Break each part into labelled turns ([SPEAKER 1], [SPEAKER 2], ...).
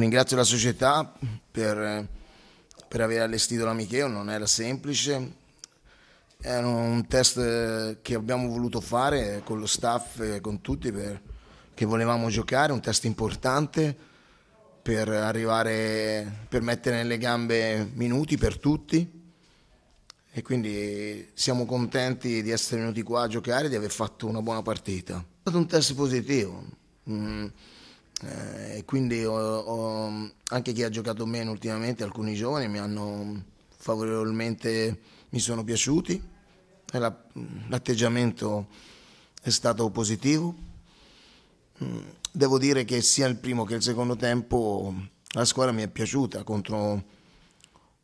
[SPEAKER 1] Ringrazio la società per, per aver allestito l'amicheo, non era semplice, era un test che abbiamo voluto fare con lo staff e con tutti perché volevamo giocare, un test importante per arrivare, per mettere nelle gambe minuti per tutti e quindi siamo contenti di essere venuti qua a giocare e di aver fatto una buona partita. È stato un test positivo, mm, eh, quindi ho, ho, anche chi ha giocato meno ultimamente, alcuni giovani mi hanno favorevolmente mi sono piaciuti, l'atteggiamento è stato positivo. Mm, devo dire che sia il primo che il secondo tempo la squadra mi è piaciuta, contro...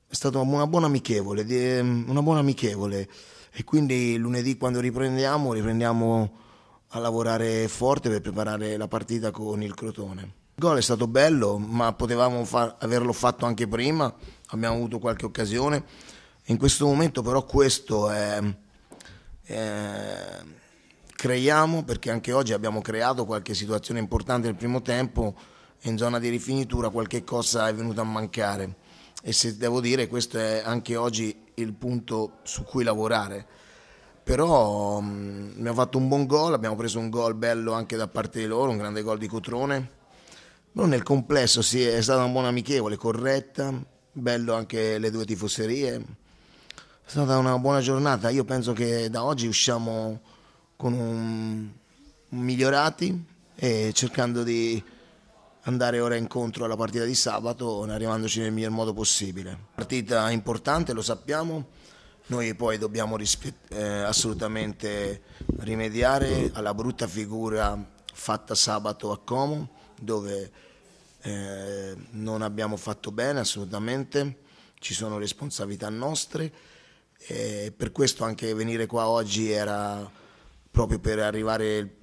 [SPEAKER 1] è stata una buona amichevole, una buona amichevole e quindi lunedì quando riprendiamo riprendiamo a lavorare forte per preparare la partita con il Crotone. Il gol è stato bello, ma potevamo far, averlo fatto anche prima, abbiamo avuto qualche occasione. In questo momento però questo è, è, creiamo, perché anche oggi abbiamo creato qualche situazione importante nel primo tempo, in zona di rifinitura qualche cosa è venuta a mancare e se devo dire questo è anche oggi il punto su cui lavorare. Però mh, mm, abbiamo fatto un buon gol, abbiamo preso un gol bello anche da parte di loro, un grande gol di Cotrone però nel complesso sì, è stata una buona amichevole, corretta, bello anche le due tifoserie. È stata una buona giornata. Io penso che da oggi usciamo con un... migliorati e cercando di andare ora incontro alla partita di sabato arrivandoci nel miglior modo possibile. Partita importante, lo sappiamo, noi poi dobbiamo rispet- eh, assolutamente rimediare alla brutta figura fatta sabato a Como dove eh, non abbiamo fatto bene assolutamente, ci sono responsabilità nostre e per questo anche venire qua oggi era proprio per arrivare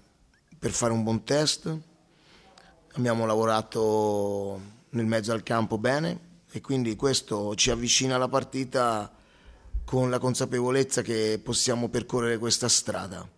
[SPEAKER 1] per fare un buon test. Abbiamo lavorato nel mezzo al campo bene e quindi questo ci avvicina alla partita con la consapevolezza che possiamo percorrere questa strada.